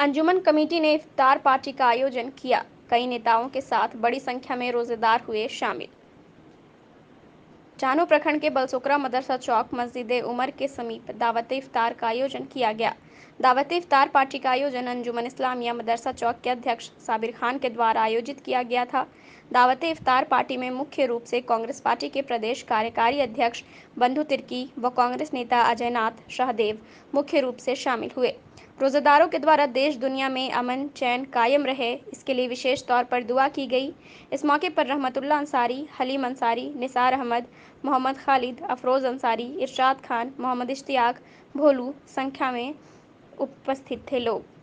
अंजुमन committee ने इफ्तार party का आयोजन किया कई नेताओं के साथ बड़ी संख्या में रोजेदार हुए शामिल चानू प्रखंड के बलसोकरा मदरसा चौक मस्जिद उमर के समीप दावत इफ्तार का आयोजन किया गया दावत इफ्तार पार्टी का आयोजन अंजुमन इस्लामिया मदरसा चौक के अध्यक्ष साबिर खान के द्वारा आयोजित किया गया था दावत इफ्तार पार्टी में मुख्य रूप से कांग्रेस पार्टी के प्रदेश कार्यकारी अध्यक्ष बंधु तिर्की व कांग्रेस नेता अजय नाथ शाहदेव मुख्य रूप से शामिल हुए रोज़ेदारों के द्वारा देश दुनिया में अमन चैन कायम रहे इसके लिए विशेष तौर पर दुआ की गई इस मौके पर रहमतुल्ला अंसारी हलीम अंसारी निसार अहमद मोहम्मद खालिद अफरोज़ अंसारी इरशाद खान मोहम्मद इश्तियाक भोलू संख्या में उपस्थित थे लोग